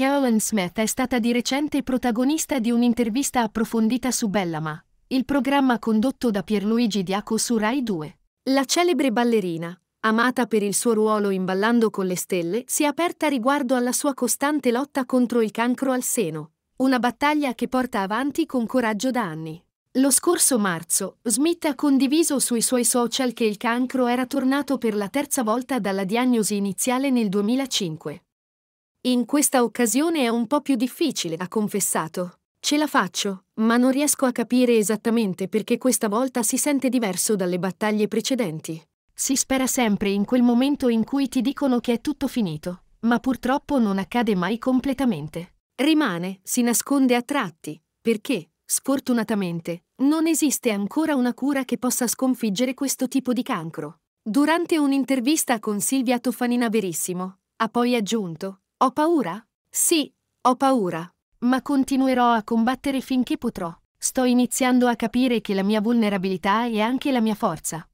Carolyn Smith è stata di recente protagonista di un'intervista approfondita su Bellama, il programma condotto da Pierluigi Diaco su Rai 2. La celebre ballerina, amata per il suo ruolo in Ballando con le stelle, si è aperta riguardo alla sua costante lotta contro il cancro al seno, una battaglia che porta avanti con coraggio da anni. Lo scorso marzo, Smith ha condiviso sui suoi social che il cancro era tornato per la terza volta dalla diagnosi iniziale nel 2005. In questa occasione è un po' più difficile, ha confessato. Ce la faccio, ma non riesco a capire esattamente perché questa volta si sente diverso dalle battaglie precedenti. Si spera sempre in quel momento in cui ti dicono che è tutto finito, ma purtroppo non accade mai completamente. Rimane, si nasconde a tratti, perché, sfortunatamente, non esiste ancora una cura che possa sconfiggere questo tipo di cancro. Durante un'intervista con Silvia Tofanina Verissimo, ha poi aggiunto ho paura? Sì, ho paura, ma continuerò a combattere finché potrò. Sto iniziando a capire che la mia vulnerabilità è anche la mia forza.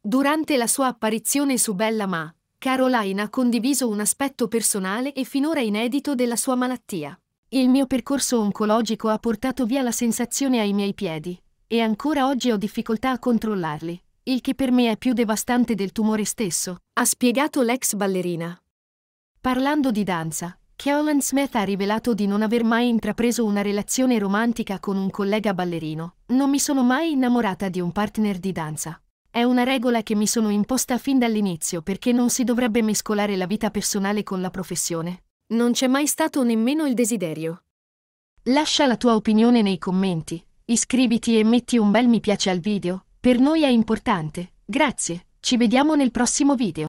Durante la sua apparizione su Bella Ma, Caroline ha condiviso un aspetto personale e finora inedito della sua malattia. Il mio percorso oncologico ha portato via la sensazione ai miei piedi, e ancora oggi ho difficoltà a controllarli, il che per me è più devastante del tumore stesso, ha spiegato l'ex ballerina. Parlando di danza, Carolyn Smith ha rivelato di non aver mai intrapreso una relazione romantica con un collega ballerino. Non mi sono mai innamorata di un partner di danza. È una regola che mi sono imposta fin dall'inizio perché non si dovrebbe mescolare la vita personale con la professione. Non c'è mai stato nemmeno il desiderio. Lascia la tua opinione nei commenti, iscriviti e metti un bel mi piace al video, per noi è importante. Grazie, ci vediamo nel prossimo video.